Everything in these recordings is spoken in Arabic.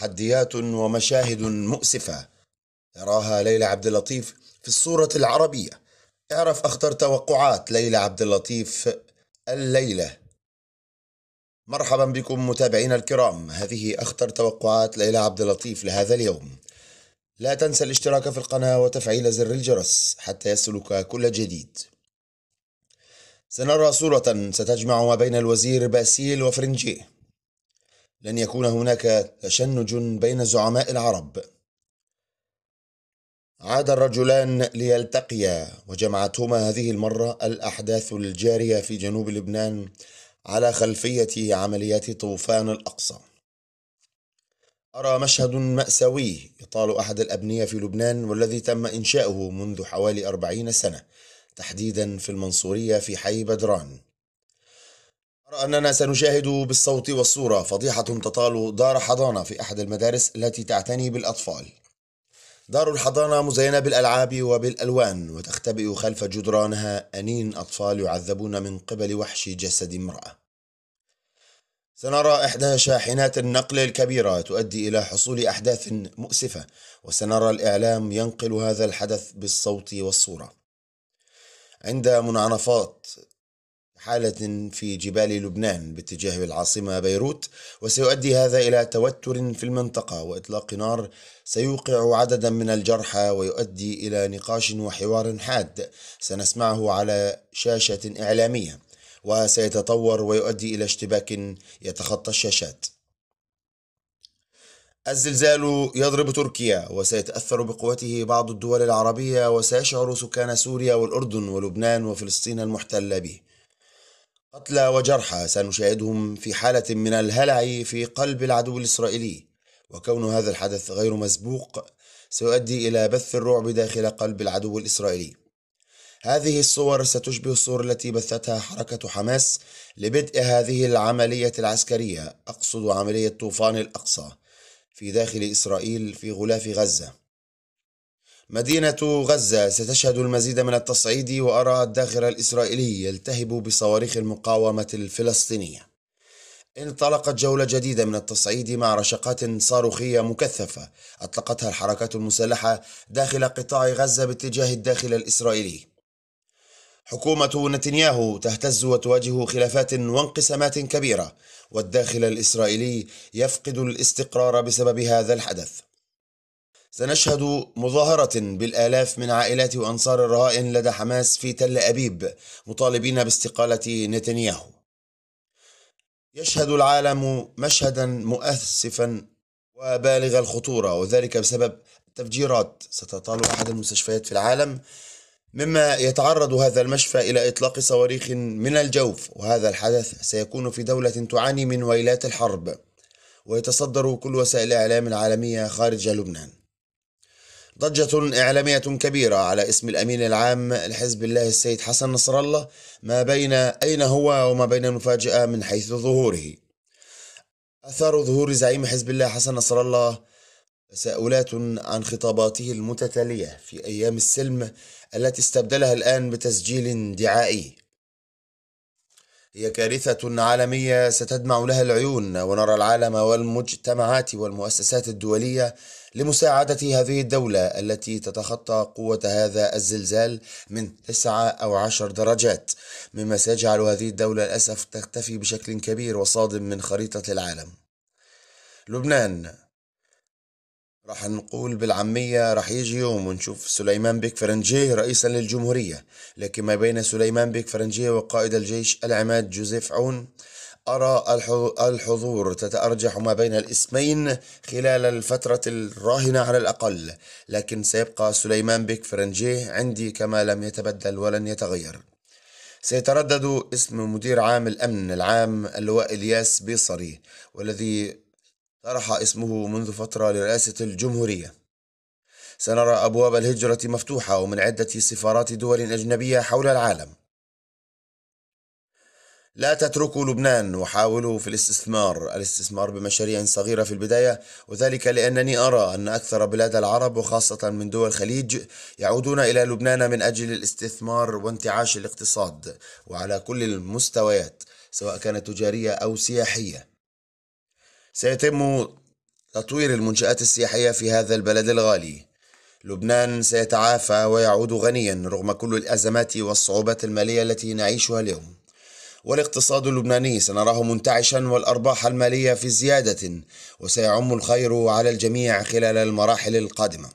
تحديات ومشاهد مؤسفة يراها ليلى عبد اللطيف في الصورة العربية اعرف أخطر توقعات ليلى عبد اللطيف الليلة مرحبا بكم متابعينا الكرام هذه أخطر توقعات ليلى عبد اللطيف لهذا اليوم لا تنسى الاشتراك في القناة وتفعيل زر الجرس حتى يصلك كل جديد سنرى صورة ستجمع ما بين الوزير باسيل وفرنجيه لن يكون هناك تشنج بين زعماء العرب عاد الرجلان ليلتقيا وجمعتهما هذه المره الاحداث الجاريه في جنوب لبنان على خلفيه عمليات طوفان الاقصى أرى مشهد مأساوي يطال أحد الأبنية في لبنان والذي تم إنشاؤه منذ حوالي أربعين سنة تحديدا في المنصورية في حي بدران أننا سنشاهد بالصوت والصورة فضيحة تطال دار حضانة في أحد المدارس التي تعتني بالأطفال دار الحضانة مزينة بالألعاب وبالألوان وتختبئ خلف جدرانها أنين أطفال يعذبون من قبل وحش جسد امرأة سنرى إحدى شاحنات النقل الكبيرة تؤدي إلى حصول أحداث مؤسفة وسنرى الإعلام ينقل هذا الحدث بالصوت والصورة عند منعنفات حالة في جبال لبنان باتجاه العاصمة بيروت وسيؤدي هذا إلى توتر في المنطقة وإطلاق نار سيوقع عددا من الجرحى ويؤدي إلى نقاش وحوار حاد سنسمعه على شاشة إعلامية وسيتطور ويؤدي إلى اشتباك يتخطى الشاشات الزلزال يضرب تركيا وسيتأثر بقوته بعض الدول العربية وسيشعر سكان سوريا والأردن ولبنان وفلسطين المحتلة به قتلى وجرحى سنشاهدهم في حالة من الهلع في قلب العدو الإسرائيلي وكون هذا الحدث غير مسبوق سيؤدي إلى بث الرعب داخل قلب العدو الإسرائيلي هذه الصور ستشبه الصور التي بثتها حركة حماس لبدء هذه العملية العسكرية أقصد عملية طوفان الأقصى في داخل إسرائيل في غلاف غزة مدينة غزة ستشهد المزيد من التصعيد وأرى الداخل الإسرائيلي يلتهب بصواريخ المقاومة الفلسطينية. انطلقت جولة جديدة من التصعيد مع رشقات صاروخية مكثفة أطلقتها الحركات المسلحة داخل قطاع غزة باتجاه الداخل الإسرائيلي. حكومة نتنياهو تهتز وتواجه خلافات وانقسامات كبيرة والداخل الإسرائيلي يفقد الاستقرار بسبب هذا الحدث. سنشهد مظاهرة بالآلاف من عائلات وأنصار الرهائن لدى حماس في تل أبيب مطالبين باستقالة نتنياهو. يشهد العالم مشهدا مؤسفا وبالغ الخطورة وذلك بسبب التفجيرات ستطال أحد المستشفيات في العالم مما يتعرض هذا المشفى إلى إطلاق صواريخ من الجوف وهذا الحدث سيكون في دولة تعاني من ويلات الحرب ويتصدر كل وسائل الإعلام العالمية خارج لبنان ضجة إعلامية كبيرة على اسم الأمين العام لحزب الله السيد حسن نصر الله ما بين أين هو وما بين المفاجأة من حيث ظهوره أثار ظهور زعيم حزب الله حسن نصر الله تساؤلات عن خطاباته المتتالية في أيام السلم التي استبدلها الآن بتسجيل دعائي هي كارثة عالمية ستدمع لها العيون ونرى العالم والمجتمعات والمؤسسات الدولية لمساعدة هذه الدولة التي تتخطى قوة هذا الزلزال من 9 أو 10 درجات مما سيجعل هذه الدولة للأسف تختفي بشكل كبير وصادم من خريطة العالم لبنان راح نقول بالعامية راح يجي يوم ونشوف سليمان بيك فرنجيه رئيسا للجمهورية لكن ما بين سليمان بيك فرنجيه وقائد الجيش العماد جوزيف عون أرى الحضور تتأرجح ما بين الاسمين خلال الفترة الراهنة على الأقل لكن سيبقى سليمان بيك فرنجيه عندي كما لم يتبدل ولن يتغير سيتردد اسم مدير عام الأمن العام اللواء إلياس بيصري والذي طرح اسمه منذ فترة لرئاسة الجمهورية سنرى أبواب الهجرة مفتوحة ومن عدة سفارات دول أجنبية حول العالم لا تتركوا لبنان وحاولوا في الاستثمار الاستثمار بمشاريع صغيرة في البداية وذلك لأنني أرى أن أكثر بلاد العرب وخاصة من دول الخليج يعودون إلى لبنان من أجل الاستثمار وانتعاش الاقتصاد وعلى كل المستويات سواء كانت تجارية أو سياحية سيتم تطوير المنشآت السياحية في هذا البلد الغالي لبنان سيتعافى ويعود غنيا رغم كل الأزمات والصعوبات المالية التي نعيشها اليوم والاقتصاد اللبناني سنراه منتعشا والأرباح المالية في زيادة وسيعم الخير على الجميع خلال المراحل القادمة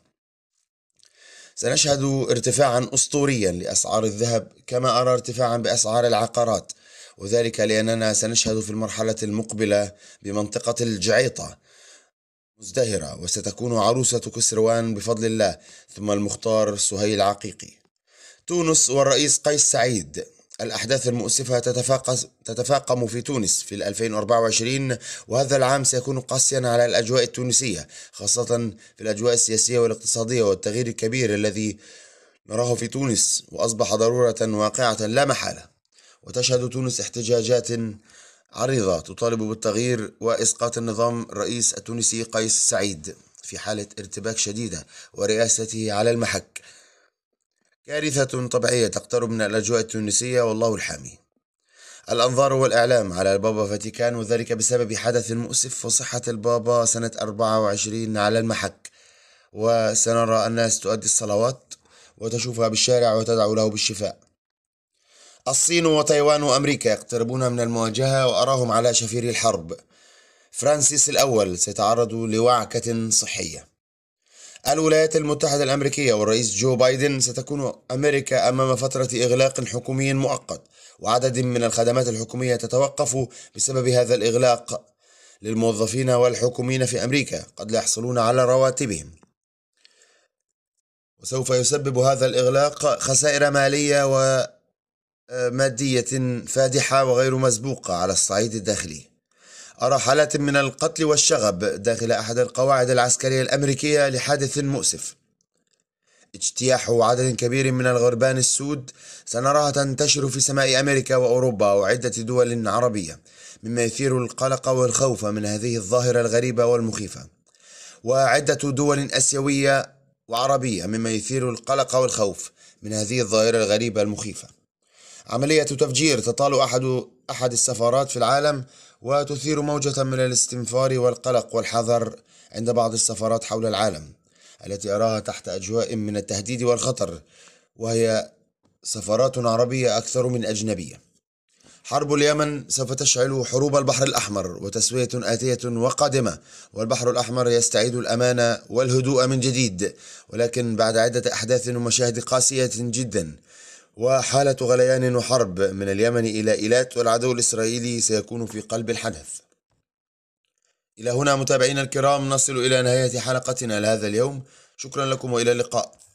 سنشهد ارتفاعا أسطوريا لأسعار الذهب كما أرى ارتفاعا بأسعار العقارات وذلك لأننا سنشهد في المرحلة المقبلة بمنطقة الجعيطة مزدهرة وستكون عروسة كسروان بفضل الله ثم المختار سهيل عقيقي تونس والرئيس قيس سعيد الأحداث المؤسفة تتفاقم في تونس في 2024 وهذا العام سيكون قاسيا على الأجواء التونسية خاصة في الأجواء السياسية والاقتصادية والتغيير الكبير الذي نراه في تونس وأصبح ضرورة واقعة لا محالة وتشهد تونس احتجاجات عريضة تطالب بالتغيير وإسقاط النظام الرئيس التونسي قيس سعيد في حالة ارتباك شديدة ورئاسته على المحك كارثة طبيعية تقترب من الأجواء التونسية والله الحامي الأنظار والإعلام على البابا فاتيكان وذلك بسبب حدث مؤسف وصحة البابا سنة 24 على المحك وسنرى الناس تؤدي الصلوات وتشوفها بالشارع وتدعو له بالشفاء الصين وتايوان وأمريكا يقتربون من المواجهة وأراهم على شفير الحرب فرانسيس الأول سيتعرض لوعكة صحية الولايات المتحدة الأمريكية والرئيس جو بايدن ستكون أمريكا أمام فترة إغلاق حكومي مؤقت وعدد من الخدمات الحكومية تتوقف بسبب هذا الإغلاق للموظفين والحكوميين في أمريكا قد لا يحصلون على رواتبهم وسوف يسبب هذا الإغلاق خسائر مالية و مادية فادحة وغير مسبوقة على الصعيد الداخلي أرى حالات من القتل والشغب داخل أحد القواعد العسكرية الأمريكية لحادث مؤسف اجتياح عدد كبير من الغربان السود سنراها تنتشر في سماء أمريكا وأوروبا وعدة دول عربية مما يثير القلق والخوف من هذه الظاهرة الغريبة والمخيفة وعدة دول أسيوية وعربية مما يثير القلق والخوف من هذه الظاهرة الغريبة المخيفة عملية تفجير تطال أحد أحد السفارات في العالم وتثير موجة من الاستنفار والقلق والحذر عند بعض السفارات حول العالم التي أراها تحت أجواء من التهديد والخطر وهي سفارات عربية أكثر من أجنبية حرب اليمن سوف تشعل حروب البحر الأحمر وتسوية آتية وقادمة والبحر الأحمر يستعيد الأمان والهدوء من جديد ولكن بعد عدة أحداث ومشاهد قاسية جدا وحالة غليان وحرب من اليمن إلى إيلات والعدو الإسرائيلي سيكون في قلب الحدث إلى هنا متابعينا الكرام نصل إلى نهاية حلقتنا لهذا اليوم شكرا لكم وإلى اللقاء